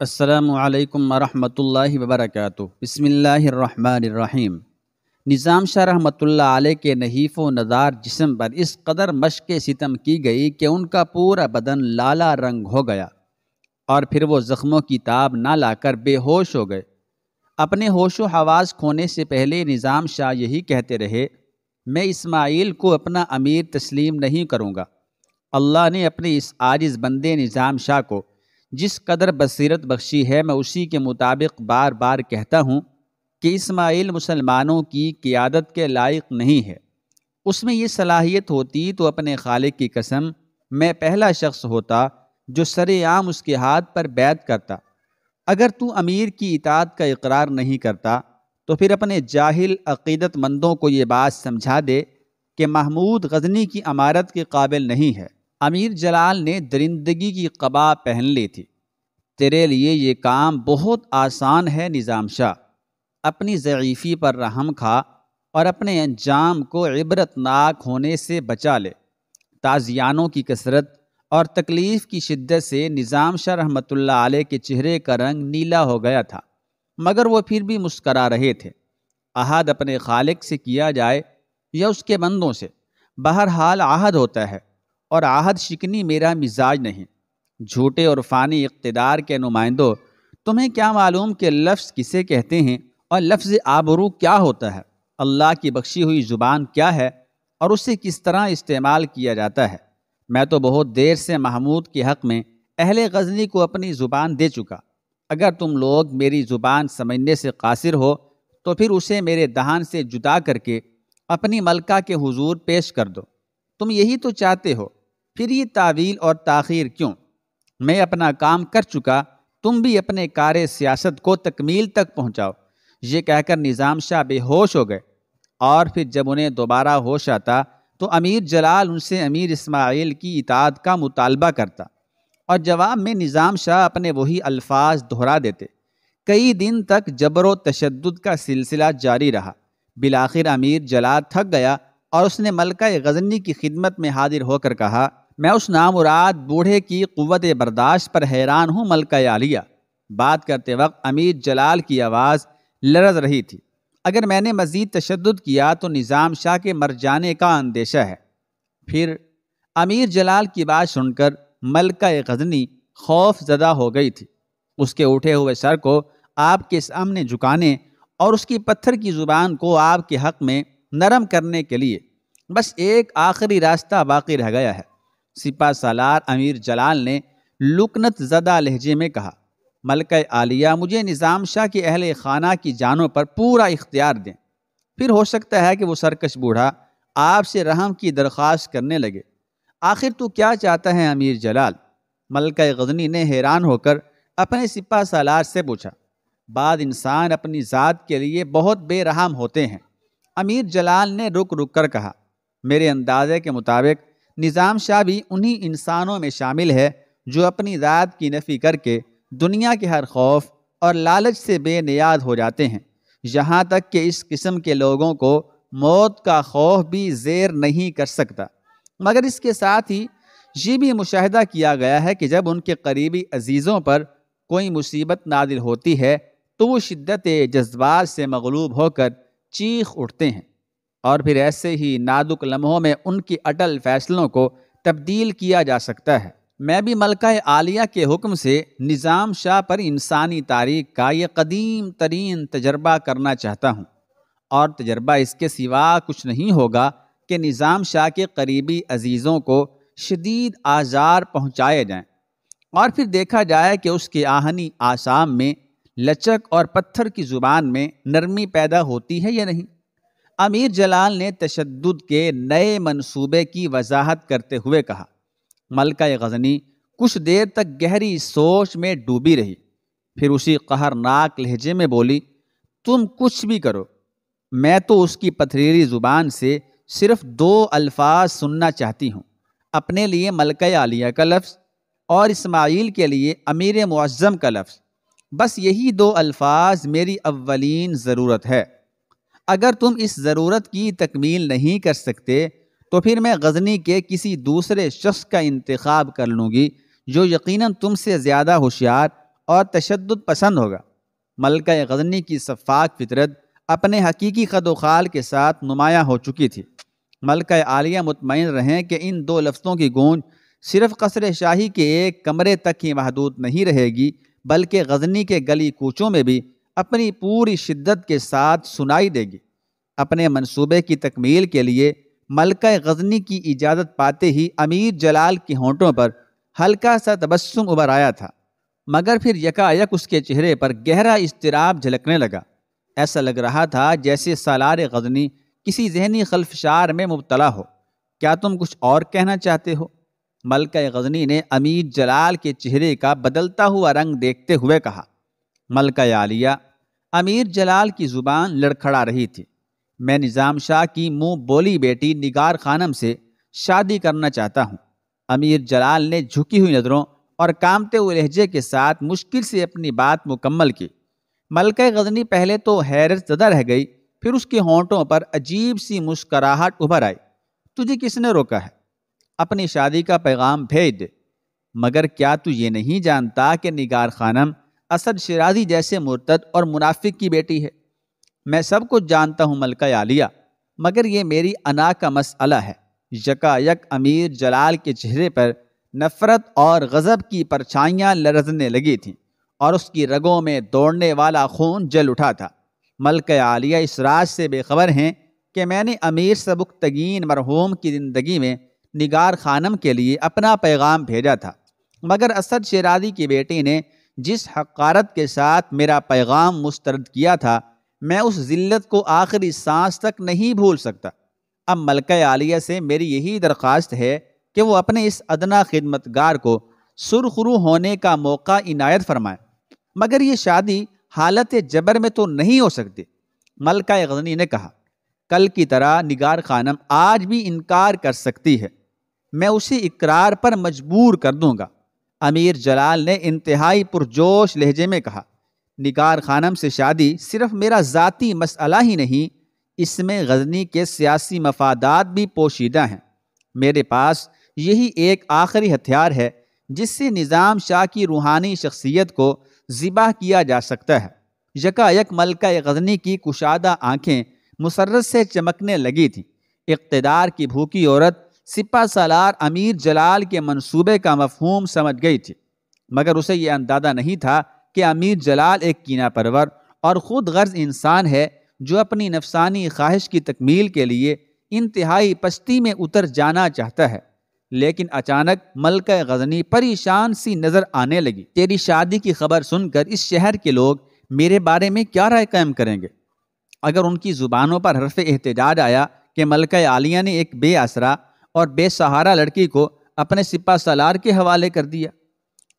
असलकम वरहल वबरक बसमीम निज़ाम शाह रहमत आलह के नहीफ़ नज़ार जिसम पर इस कदर मशक सितम की गई कि उनका पूरा बदन लाला रंग हो गया और फिर वो ज़ख्मों की ताब ना लाकर बेहोश हो गए अपने होशो हवास खोने से पहले निज़ाम शाह यही कहते रहे मैं इसमाइल को अपना अमीर तस्लीम नहीं करूँगा अल्लाह ने अपने इस आजिज़ बंदे निज़ाम शाह को जिस कदर बसीरत बख्शी है मैं उसी के मुताबिक बार बार कहता हूँ कि इसमाइल मुसलमानों की क़ियादत के लायक नहीं है उसमें ये सलाहियत होती तो अपने खालिक की कसम मैं पहला शख्स होता जो सरेआम उसके हाथ पर बैत करता अगर तू अमीर की इताद का इकरार नहीं करता तो फिर अपने जाहिल अकीदतमंदों को ये बात समझा दे कि महमूद गजनी की अमारत के काबिल नहीं है अमीर जलाल ने दरिंदगी की कबा पहन ली थी तेरे लिए ये काम बहुत आसान है निज़ाम शाह अपनी ज़यीफ़ी पर रहम खा और अपने अंजाम को इबरतनाक होने से बचा ले ताज़ियानों की कसरत और तकलीफ़ की शिद्दत से निज़ाम शाह रहमत आल के चेहरे का रंग नीला हो गया था मगर वो फिर भी मुस्करा रहे थे अहद अपने खालिक से किया जाए या उसके बंदों से बहरहाल आहद होता है और आहद शिकनी मेरा मिजाज नहीं झूठे और फ़ानी इकतदार के नुमाइंदों तुम्हें क्या मालूम कि लफ्ज़ किसे कहते हैं और लफ्ज़ आबरू क्या होता है अल्लाह की बख्शी हुई ज़ुबान क्या है और उसे किस तरह इस्तेमाल किया जाता है मैं तो बहुत देर से महमूद के हक़ में अहल गजनी को अपनी ज़ुबान दे चुका अगर तुम लोग मेरी ज़ुबान समझने से कासिर हो तो फिर उसे मेरे दहान से जुदा करके अपनी मलका के हुजूर पेश कर दो तुम यही तो चाहते हो फिर ये तावील और ताखीर क्यों मैं अपना काम कर चुका तुम भी अपने कार्य सियासत को तकमील तक पहुंचाओ ये कहकर निज़ाम शाह बेहोश हो गए और फिर जब उन्हें दोबारा होश आता तो अमीर जलाल उनसे अमीर इस्माइल की इताद का मुतालबा करता और जवाब में निज़ाम शाह अपने वही अल्फाज दोहरा देते कई दिन तक जबर व तशद का सिलसिला जारी रहा बिलाखिर अमीर जलाल थक गया और उसने मलका गजनी की खिदमत में हाजिर होकर कहा मैं उस नामुराद बूढ़े की क़वत बर्दाश्त पर हैरान हूँ मलका आलिया बात करते वक्त अमीर जलाल की आवाज़ लरज रही थी अगर मैंने मज़ीद तशद किया तो निज़ाम शाह के मर जाने का अंदेशा है फिर अमीर जलाल की बात सुनकर मलका गजनी खौफ ज़दा हो गई थी उसके उठे हुए सर को आपके सामने झुकाने और उसकी पत्थर की ज़ुबान को आपके हक़ में नरम करने के लिए बस एक आखिरी रास्ता बाकी रह गया है सिपा सालार अमीर जलाल ने लुकनत ज़दा लहजे में कहा मलक आलिया मुझे निज़ाम शाह के अहल खाना की जानों पर पूरा इख्तियार दें फिर हो सकता है कि वो सरकश बूढ़ा आपसे रहम की दरख्वास्त करने लगे आखिर तू क्या चाहता है अमीर जलाल मलक गजनी ने हैरान होकर अपने सिपा सालार से पूछा बाद इंसान अपनी ज़ात के लिए बहुत बेरहम होते हैं अमीर जलाल ने रुक रुक कर कहा मेरे अंदाजे के मुताबिक निज़ाम शाह भी उन्हीं इंसानों में शामिल है जो अपनी ज़ात की नफ़ी करके दुनिया के हर खौफ और लालच से बेनियाद हो जाते हैं यहाँ तक कि इस किस्म के लोगों को मौत का खौफ भी जेर नहीं कर सकता मगर इसके साथ ही ये भी मुशाह किया गया है कि जब उनके करीबी अजीज़ों पर कोई मुसीबत नादिल होती है तो वो शिद्दत जज्बात से मगलूब होकर चीख उठते हैं और फिर ऐसे ही नाजुक लम्हों में उनकी अटल फैसलों को तब्दील किया जा सकता है मैं भी मलका आलिया के हुक्म से निज़ाम शाह पर इंसानी तारीख का ये कदीम तरीन तजर्बा करना चाहता हूँ और तजर्बा इसके सिवा कुछ नहीं होगा कि निज़ाम शाह के करीबी अजीज़ों को शदीद आज़ार पहुँचाए जाएँ और फिर देखा जाए कि उसके आहनी आसाम में लचक और पत्थर की ज़ुबान में नरमी पैदा होती है या नहीं अमीर जलाल ने तशद के नए मनसूबे की वजाहत करते हुए कहा मलका गजनी कुछ देर तक गहरी सोच में डूबी रही फिर उसी कहरनाक लहजे में बोली तुम कुछ भी करो मैं तो उसकी पथरीली ज़ुबान से सिर्फ दो अल्फाज सुनना चाहती हूँ अपने लिए मलका आलिया का लफ्ज़ और इस्माइल के लिए अमीर मुआज़म का लफ्ज़ बस यही दो अल्फाज मेरी अवलिन ज़रूरत है अगर तुम इस ज़रूरत की तकमील नहीं कर सकते तो फिर मैं गजनी के किसी दूसरे शख्स का इंतखब कर लूँगी जो यकीनन तुमसे ज़्यादा होशियार और तशद पसंद होगा मलका गजनी की शफाक फितरत अपने हकीकी खदोखाल के साथ नुमाया हो चुकी थी मलका आलिया मुतमिन रहें कि इन दो लफ्ज़ों की गूंज सिर्फ कसर शाही के एक कमरे तक ही महदूद नहीं रहेगी बल्कि गजनी के गली कूचों में भी अपनी पूरी शिद्दत के साथ सुनाई देगी अपने मंसूबे की तकमील के लिए मलका गजनी की इजाज़त पाते ही अमीर जलाल के होंठों पर हल्का सा तबस्सुम उभर आया था मगर फिर यकायक उसके चेहरे पर गहरा इसतराब झलकने लगा ऐसा लग रहा था जैसे सालार गजनी किसी जहनी खल्फशार में मुबतला हो क्या तुम कुछ और कहना चाहते हो मलका गजनी ने अमीर जलाल के चेहरे का बदलता हुआ रंग देखते हुए कहा मलका आलिया अमीर जलाल की ज़ुबान लड़खड़ा रही थी मैं निज़ाम शाह की मुंह बोली बेटी निगार खानम से शादी करना चाहता हूँ अमीर जलाल ने झुकी हुई नज़रों और कामते हुए लहजे के साथ मुश्किल से अपनी बात मुकम्मल की मलक गजनी पहले तो हैरत ज़दा रह गई फिर उसके होंठों पर अजीब सी मुस्कराहट उभर आई तुझे किसने रोका है अपनी शादी का पैगाम भेज दे मगर क्या तू ये नहीं जानता कि निगार खानम असद शराजी जैसे मुर्तद और मुनाफिक की बेटी है मैं सब कुछ जानता हूँ मलका आलिया मगर ये मेरी अना का मसला है यकायक अमीर जलाल के चेहरे पर नफ़रत और गज़ब की परछाइयाँ लरजने लगी थीं और उसकी रगों में दौड़ने वाला खून जल उठा था मलक आलिया इस राज से बेखबर हैं कि मैंने अमीर सबुक तगीन मरहूम की ज़िंदगी में निगार खानम के लिए अपना पैगाम भेजा था मगर असद शरादी की बेटी ने जिस हकारत के साथ मेरा पैगाम मुस्तरद किया था मैं उस ज़िल्लत को आखिरी सांस तक नहीं भूल सकता अब मलक आलिया से मेरी यही दरख्वास्त है कि वो अपने इस अदना खिदमतगार को सुरखरू होने का मौका इनायत फरमाए मगर ये शादी हालत जबर में तो नहीं हो सकती मलका गजनी ने कहा कल की तरह निगार खानम आज भी इनकार कर सकती है मैं उसी इकरार पर मजबूर कर दूंगा अमीर जलाल ने इंतहाई पुरजोश लहजे में कहा निगार खानम से शादी सिर्फ मेरा ज़ाती मसला ही नहीं इसमें गजनी के सियासी मफादात भी पोशीदा हैं मेरे पास यही एक आखिरी हथियार है जिससे निज़ाम शाह की रूहानी शख्सियत को ज़िबा किया जा सकता है यकायक मलका गजनी की कुशादा आँखें मुसरत से चमकने लगी थी इकतदार की भूखी औरत सिपा सालार अमीर जलाल के मंसूबे का मफहूम समझ गई थी मगर उसे यह अंदाज़ा नहीं था कि अमीर जलाल एक कीना परवर और ख़ुद गर्ज इंसान है जो अपनी नफसानी ख्वाहिश की तकमील के लिए इंतहाई पस्ती में उतर जाना चाहता है लेकिन अचानक मलक गजनी परेशान सी नज़र आने लगी तेरी शादी की खबर सुनकर इस शहर के लोग मेरे बारे में क्या राय कायम करेंगे अगर उनकी ज़ुबानों पर हरफ एहतजाज आया कि मलका आलिया ने एक बेअसरा और बेसहारा लड़की को अपने सिपा सलार के हवाले कर दिया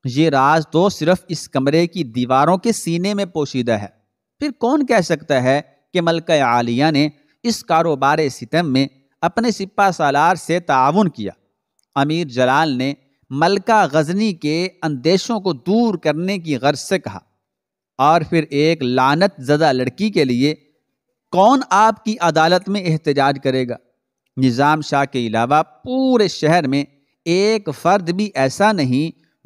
ये राज तो सिर्फ इस कमरे की दीवारों के सीने में पोशीदा है फिर कौन कह सकता है कि मलका आलिया ने इस कारोबार सितम में अपने सिपा सालार से ताउन किया अमीर जलाल ने मलका गजनी के अंदेशों को दूर करने की गर्ज से कहा और फिर एक लानत जदा लड़की के लिए कौन आपकी अदालत में एहतजाज करेगा निज़ाम शाह के अलावा पूरे शहर में एक फ़र्द भी ऐसा नहीं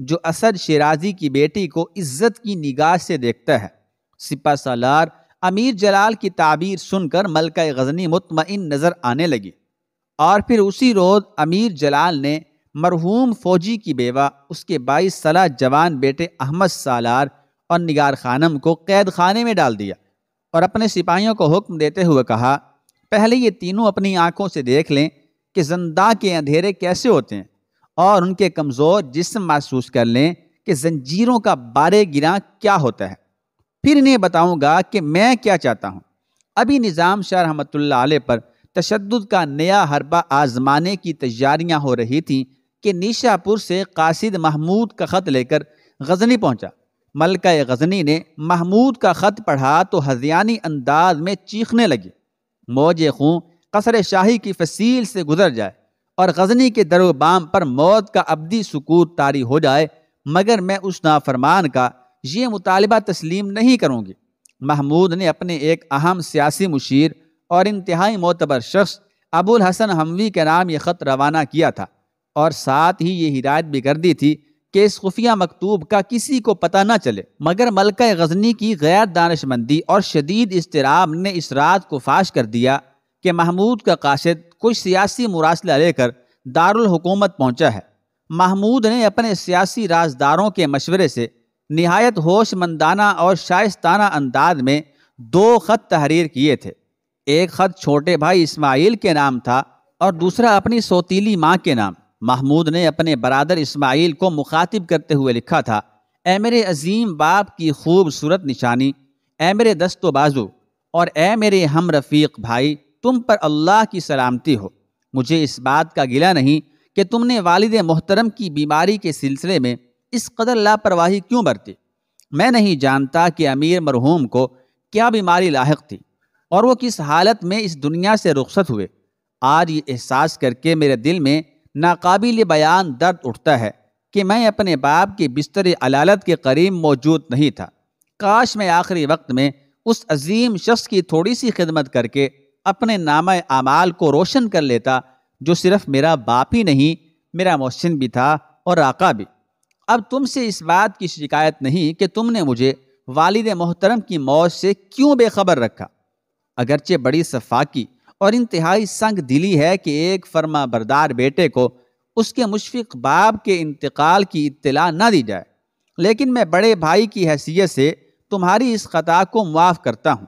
जो असद शराजी की बेटी को इज्जत की निगाह से देखता है सिपा सालार अमीर जलाल की ताबीर सुनकर मलका गजनी मुतमिन नज़र आने लगी और फिर उसी रोज़ अमीर जलाल ने मरहूम फौजी की बेवा उसके बाईस सलाह जवान बेटे अहमद सालार और निगार खानम को कैद खाने में डाल दिया और अपने सिपाहियों को हुक्म देते हुए कहा पहले ये तीनों अपनी आंखों से देख लें कि जिंदा के अंधेरे कैसे होते हैं और उनके कमज़ोर जिसम महसूस कर लें कि जंजीरों का बारे गिरा क्या होता है फिर इन्हें बताऊंगा कि मैं क्या चाहता हूँ अभी निज़ाम शाह रहमत आल पर तशद का नया हरबा आजमाने की तैयारियाँ हो रही थीं कि निशापुर से कासिद महमूद का ख़त लेकर गजनी पहुँचा मलका गजनी ने महमूद का ख़त पढ़ा तो हजियानी अंदाज में चीखने लगी मौज खूँ कसर शाही की फसील से गुजर जाए और गजनी के दर बाम पर मौत का अबदी सकूत तारी हो जाए मगर मैं उस नाफरमान का ये मुतालबा तस्लीम नहीं करूँगी महमूद ने अपने एक अहम सियासी मुशीर और इंतहाई मोतबर शख्स अबुल हसन हमवी के नाम ये ख़त रवाना किया था और साथ ही ये हिदायत भी कर दी थी कि इस खुफिया मकतूब का किसी को पता न चले मगर मलका गजनी की गैर दानशमंदी और शदीद इसतराब ने इस रात को फाश कर दिया कि महमूद का काशद कुछ सियासी मुरासला लेकर दारकूमत पहुँचा है महमूद ने अपने सियासी राजदारों के मशवरे से नहायत होशमंदाना और शाइस्ताना अंदाज में दो ख़त तहरीर किए थे एक ख़त छोटे भाई इस्माइल के नाम था और दूसरा अपनी सोतीली माँ के नाम महमूद ने अपने बरदर इसमाइल को मुखातिब करते हुए लिखा था ए मेरे अजीम बाप की खूबसूरत निशानी ए मेरे दस्त बाजू और ए मेरे हम रफ़ीक भाई तुम पर अल्लाह की सलामती हो मुझे इस बात का गिला नहीं कि तुमने वालद मोहतरम की बीमारी के सिलसिले में इस कदर लापरवाही क्यों बरती मैं नहीं जानता कि अमीर मरहूम को क्या बीमारी लाक थी और वो किस हालत में इस दुनिया से रुखसत हुए आज ये एहसास करके मेरे दिल में नाकाबिल बयान दर्द उठता है कि मैं अपने बाप की बिस्तर अलालत के करीब मौजूद नहीं था काश मैं आखिरी वक्त में उस अजीम शख्स की थोड़ी सी खिदमत करके अपने नाम आमाल को रोशन कर लेता जो सिर्फ मेरा बाप ही नहीं मेरा मोहसिन भी था और आका भी अब तुमसे इस बात की शिकायत नहीं कि तुमने मुझे वालद मोहतरम की मौत से क्यों बेखबर रखा अगरचे बड़ी सफाकी और इंतहाई संग दिली है कि एक फर्मा बरदार बेटे को उसके मुशफ़ बाप के इंतकाल की इत्तला ना दी जाए लेकिन मैं बड़े भाई की हैसियत से तुम्हारी इस ख़ता को मुआफ़ करता हूँ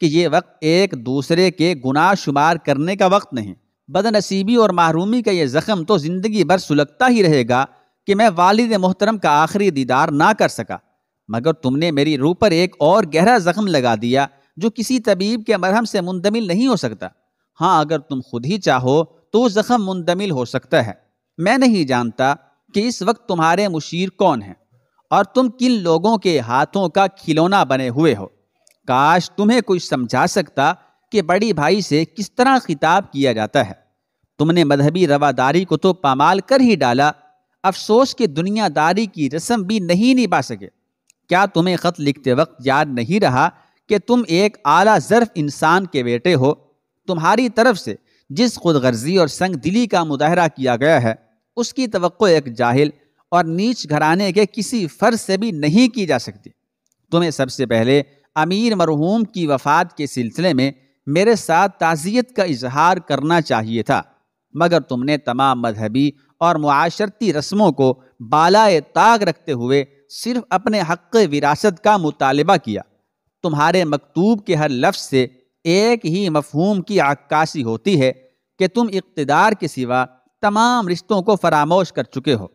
कि ये वक्त एक दूसरे के गुनाह शुमार करने का वक्त नहीं बदनसीबी और महरूमी का ये ज़ख़म तो ज़िंदगी भर सुलगता ही रहेगा कि मैं वालिद मोहतरम का आखिरी दीदार ना कर सका मगर तुमने मेरी रूह पर एक और गहरा ज़ख़म लगा दिया जो किसी तबीब के मरहम से मुंतमिल नहीं हो सकता हाँ अगर तुम खुद ही चाहो तो जख्म मुंदमिल हो सकता है मैं नहीं जानता कि इस वक्त तुम्हारे मुशीर कौन हैं और तुम किन लोगों के हाथों का खिलौना बने हुए हो काश तुम्हें कोई समझा सकता कि बड़ी भाई से किस तरह खिताब किया जाता है तुमने मजहबी रवादारी को तो पामाल कर ही डाला अफसोस के दुनियादारी की रस्म भी नहीं निभा सके क्या तुम्हें ख़त लिखते वक्त याद नहीं रहा कि तुम एक आला ज़र्फ इंसान के बेटे हो तुम्हारी तरफ से जिस खुद गर्जी और संग दिली का मुजाहरा किया गया है उसकी तो एक जाहिल और नीच घराने के किसी फ़र्ज से भी नहीं की जा सकती तुम्हें सबसे पहले अमीर मरहूम की वफ़ात के सिलसिले में मेरे साथ ताज़ियत का इजहार करना चाहिए था मगर तुमने तमाम मजहबी और माशरती रस्मों को बालाए ताग रखते हुए सिर्फ अपने हक़ विरासत का मुतालबा किया तुम्हारे मकतूब के हर लफ्ज़ से एक ही मफहूम की आक्काशी होती है कि तुम इकतदार के सिवा तमाम रिश्तों को फरामोश कर चुके हो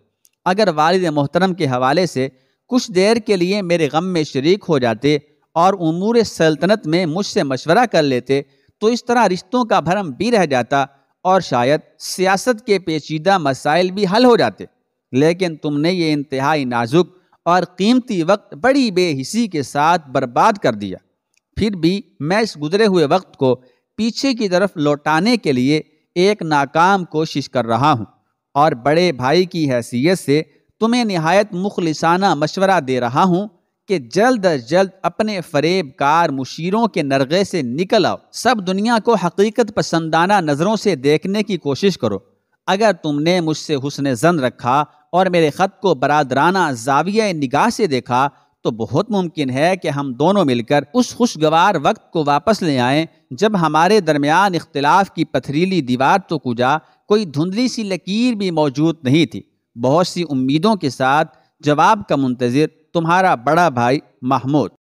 अगर वालद मोहतरम के हवाले से कुछ देर के लिए मेरे गम में शरीक हो जाते और उमूर सल्तनत में मुझसे मशवरा कर लेते तो इस तरह रिश्तों का भरम भी रह जाता और शायद सियासत के पेचीदा मसाइल भी हल हो जाते लेकिन तुमने ये इंतहाई नाजुक और कीमती वक्त बड़ी बेहिसी के साथ बर्बाद कर दिया फिर भी मैं इस गुजरे हुए वक्त को पीछे की तरफ लौटाने के लिए एक नाकाम कोशिश कर रहा हूँ और बड़े भाई की हैसियत से तुम्हें नहायत मुखलसाना मशवरा दे रहा हूँ कि जल्द अज जल्द अपने फरेब कार मुशीरों के नरगे से निकल आओ सब दुनिया को हकीकत पसंदाना नज़रों से देखने की कोशिश करो अगर तुमने मुझसे हुसन जन रखा और मेरे ख़त को बरदराना जाविया निगाह से देखा तो बहुत मुमकिन है कि हम दोनों मिलकर उस खुशगवार वक्त को वापस ले आए जब हमारे दरमियान इख्तलाफ की पथरीली दीवार तो कुजा कोई धुंधली सी लकीर भी मौजूद नहीं थी बहुत सी उम्मीदों के साथ जवाब का मुंतज़र तुम्हारा बड़ा भाई महमूद